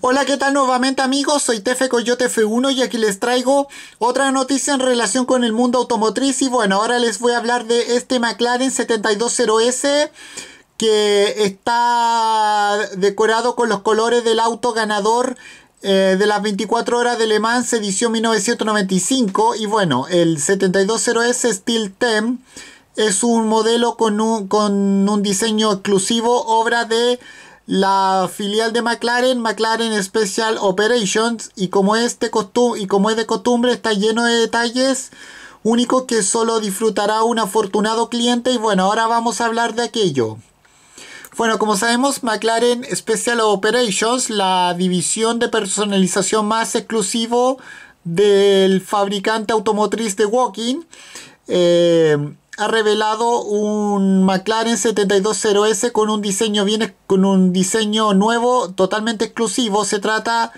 Hola, ¿qué tal nuevamente amigos? Soy Tefe Coyote F1 y aquí les traigo otra noticia en relación con el mundo automotriz y bueno, ahora les voy a hablar de este McLaren 720S que está decorado con los colores del auto ganador eh, de las 24 horas de Le Mans edición 1995 y bueno, el 720S Steel Tem es un modelo con un diseño exclusivo, obra de la filial de McLaren, McLaren Special Operations, y como es, de costum y como es de costumbre está lleno de detalles único que solo disfrutará un afortunado cliente y bueno, ahora vamos a hablar de aquello. Bueno, como sabemos, McLaren Special Operations, la división de personalización más exclusivo del fabricante automotriz de Walking, eh, ha revelado un McLaren 720S con un diseño bien, con un diseño nuevo totalmente exclusivo. Se trata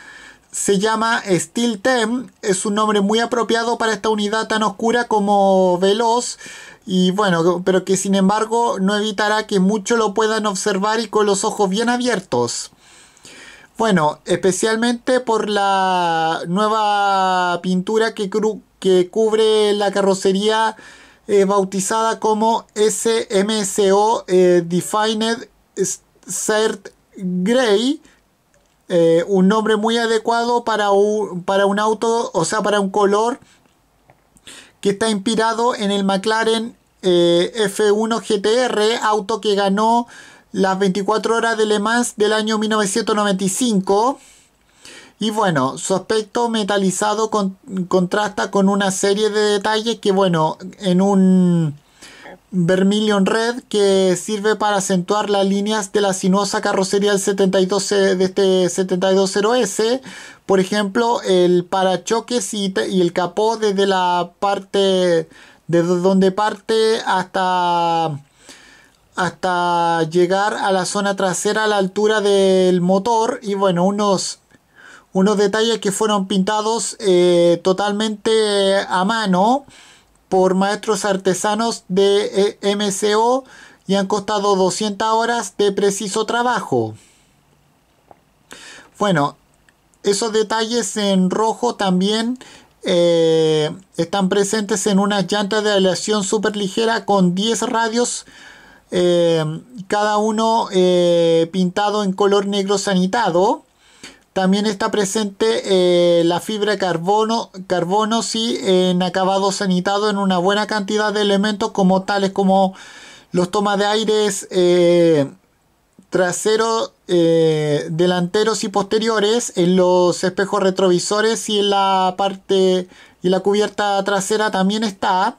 se llama Steel Tem, es un nombre muy apropiado para esta unidad tan oscura como veloz y bueno, pero que sin embargo no evitará que muchos lo puedan observar y con los ojos bien abiertos. Bueno, especialmente por la nueva pintura que, que cubre la carrocería eh, bautizada como SMSO eh, Defined Cert Grey. Eh, un nombre muy adecuado para un, para un auto, o sea, para un color que está inspirado en el McLaren F1 GTR, auto que ganó las 24 horas de Le Mans del año 1995. Y bueno, su aspecto metalizado contrasta con una serie de detalles que, bueno, en un Vermilion Red que sirve para acentuar las líneas de la sinuosa carrocería del 72 e, de este 720S. Por ejemplo, el parachoques y, el capó desde la parte, desde donde parte hasta hasta llegar a la zona trasera a la altura del motor y bueno, unos unos detalles que fueron pintados eh, totalmente a mano por maestros artesanos de eh, MCO y han costado 200 horas de preciso trabajo. Bueno, esos detalles en rojo también eh, están presentes en unas llantas de aleación súper ligera con 10 radios cada uno pintado en color negro sanitado también está presente eh, la fibra carbono, carbono sí, en acabado sanitado en una buena cantidad de elementos como tales como los tomas de aires eh, traseros, eh, delanteros y posteriores, en los espejos retrovisores y en la parte y la cubierta trasera también está.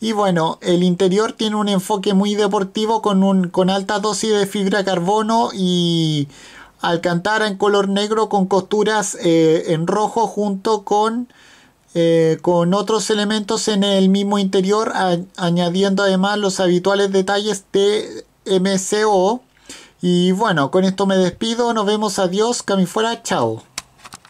Y bueno, el interior tiene un enfoque muy deportivo con, un, con alta dosis de fibra carbono y alcantara en color negro con costuras eh, en rojo junto con, eh, con otros elementos en el mismo interior, añadiendo además los habituales detalles de MCO. Y bueno, con esto me despido, nos vemos, adiós, fuera chao.